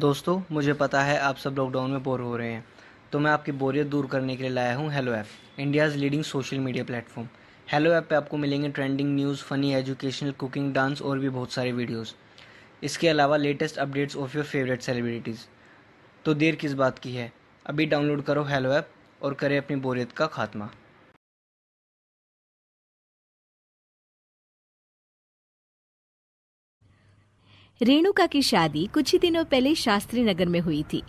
दोस्तों मुझे पता है आप सब लॉकडाउन में बोर हो रहे हैं तो मैं आपकी बोरियत दूर करने के लिए लाया हूँ hello app India's leading social media platform hello app पे आपको मिलेंगे trending news funny educational cooking dance और भी बहुत सारे वीडियोस इसके अलावा latest updates of your favourite celebrities तो देर किस बात की है अभी डाउनलोड करो हेलो ऐप और करें अपनी बोरियत का खात्मा रेणुका की शादी कुछ ही दिनों पहले शास्त्री नगर में हुई थी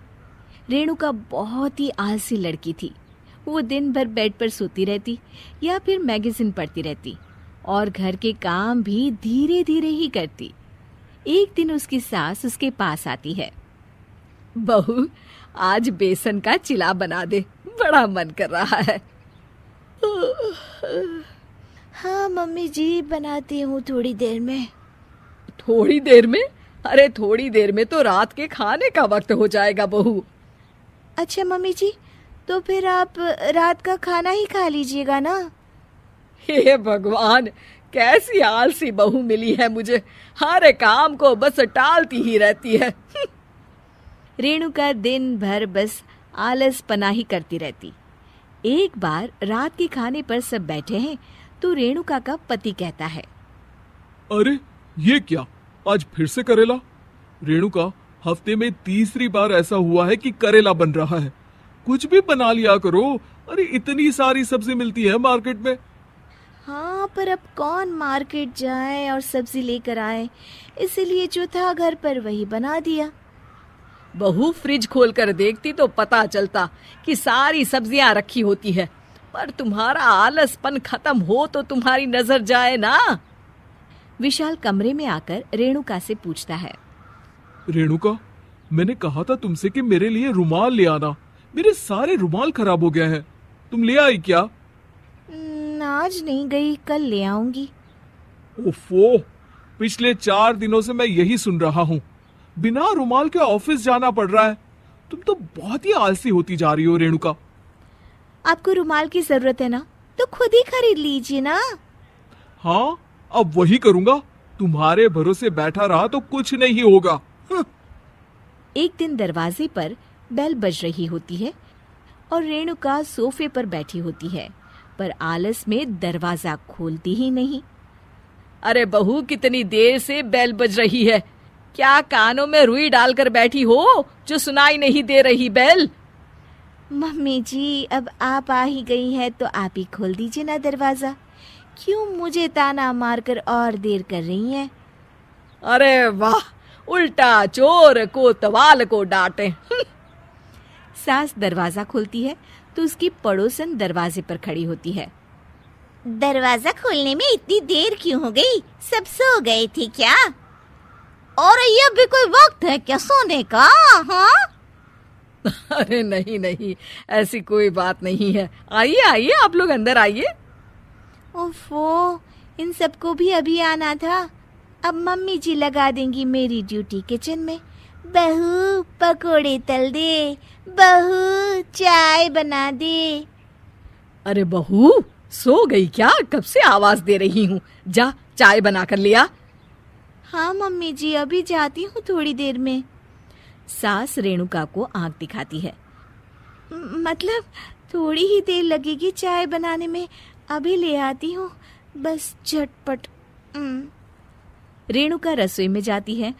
रेणुका बहुत ही आलसी लड़की थी वो दिन भर बेड पर सोती रहती या फिर मैगजीन पढ़ती रहती और घर के काम भी धीरे धीरे ही करती एक दिन उसकी सास उसके पास आती है बहू आज बेसन का चिला बना दे बड़ा मन कर रहा है हाँ मम्मी जी बनाती हूँ थोड़ी देर में थोड़ी देर में अरे थोड़ी देर में तो रात के खाने का वक्त हो जाएगा बहू अच्छा मम्मी जी तो फिर आप रात का खाना ही खा लीजिएगा ना हे भगवान कैसी आलसी बहू मिली है मुझे हर काम को बस टालती ही रहती है रेणुका दिन भर बस आलस पनाही करती रहती एक बार रात के खाने पर सब बैठे हैं तो रेणुका का पति कहता है अरे ये क्या आज फिर से करेला रेणुका हफ्ते में तीसरी बार ऐसा हुआ है कि करेला बन रहा है कुछ भी बना लिया करो अरे इतनी सारी सब्जी मिलती है मार्केट में हाँ पर अब कौन मार्केट जाए और सब्जी लेकर आए इसीलिए जो था घर पर वही बना दिया बहू फ्रिज खोल कर देखती तो पता चलता कि सारी सब्जियां रखी होती है पर तुम्हारा आलसपन खत्म हो तो तुम्हारी नजर जाए ना विशाल कमरे में आकर रेणुका से पूछता है रेणुका मैंने कहा था तुमसे कि मेरे लिए रुमाल ले आना मेरे सारे रुमाल खराब हो गए हैं तुम ले आई क्या आज नहीं गई कल ले आऊंगी ओफो पिछले चार दिनों से मैं यही सुन रहा हूँ बिना रुमाल के ऑफिस जाना पड़ रहा है तुम तो बहुत ही आलसी होती जा रही हो रेणुका आपको रुमाल की जरूरत है ना तो खुद ही खरीद लीजिए ना हाँ अब वही करूंगा तुम्हारे भरोसे बैठा रहा तो कुछ नहीं होगा हम्म। एक दिन दरवाजे पर बेल बज रही होती है और रेणुका सोफे पर बैठी होती है पर आलस में दरवाजा खोलती ही नहीं अरे बहू कितनी देर से बेल बज रही है क्या कानों में रुई डालकर बैठी हो जो सुनाई नहीं दे रही बेल मम्मी जी अब आप आ ही गई है तो आप ही खोल दीजिए ना दरवाजा क्यों मुझे ताना मारकर और देर कर रही हैं अरे वाह उल्टा चोर को तवाल को डांटे हम्म। सास दरवाजा खोलती है तो उसकी पड़ोसन दरवाजे पर खड़ी होती है दरवाजा खोलने में इतनी देर क्यों हो गई सब सो गए थे क्या और ये भी कोई वक्त है क्या सोने का हा? अरे नहीं नहीं ऐसी कोई बात नहीं है आइए आइए आप लोग अंदर आइए ओफो इन सबको भी अभी आना था अब मम्मी जी लगा देंगी मेरी ड्यूटी किचन में बहू पकोड़े तल दे बहू चाय बना दे अरे बहू सो गई क्या कब से आवाज दे रही हूँ जा चाय बना कर लिया हाँ मम्मी जी अभी जाती हूँ थोड़ी देर में सास रेणुका को आंख दिखाती है मतलब थोड़ी ही देर लगेगी चाय बनाने में अभी ले आती हूँ बस झटपट रेणुका रसोई में जाती है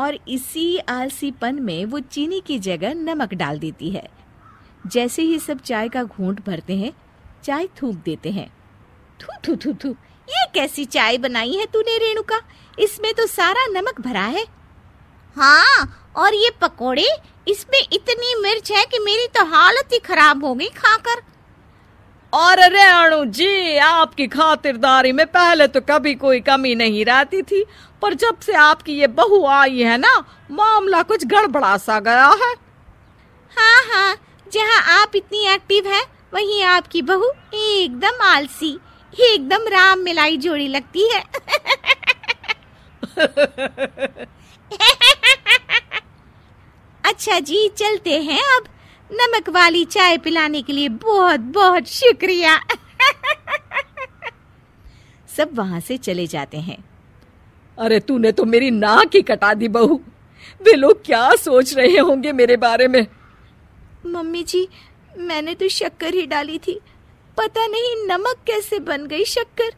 और इसी आलसीपन में वो चीनी की जगह नमक डाल देती है जैसे ही सब चाय का घूंट भरते हैं चाय थूक देते हैं थू थू थू थू ये कैसी चाय बनाई है तूने रेणुका इसमें तो सारा नमक भरा है हाँ और ये पकोड़े इसमें इतनी मिर्च है कि मेरी तो हालत ही खराब हो गई खाकर और अरे अणु जी आपकी खातिरदारी में पहले तो कभी कोई कमी नहीं रहती थी पर जब से आपकी ये बहू आई है ना मामला कुछ गड़बड़ा सा गया है हाँ हाँ जहाँ आप इतनी एक्टिव है वहीं आपकी बहू एकदम आलसी एकदम राम मिलाई जोड़ी लगती है अच्छा जी चलते हैं अब नमक वाली चाय पिलाने के लिए बहुत बहुत शुक्रिया सब वहां से चले जाते हैं अरे तूने तो मेरी नाक ही कटा दी बहू वे लोग क्या सोच रहे होंगे मेरे बारे में मम्मी जी मैंने तो शक्कर ही डाली थी पता नहीं नमक कैसे बन गई शक्कर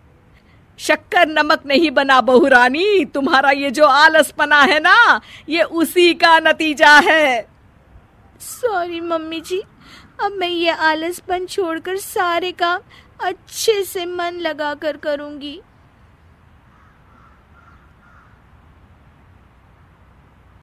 शक्कर नमक नहीं बना रानी तुम्हारा ये जो आलसपना है ना ये उसी का नतीजा है सॉरी मम्मी जी अब मैं ये आलसपन छोड़कर सारे काम अच्छे से मन लगा कर करूँगी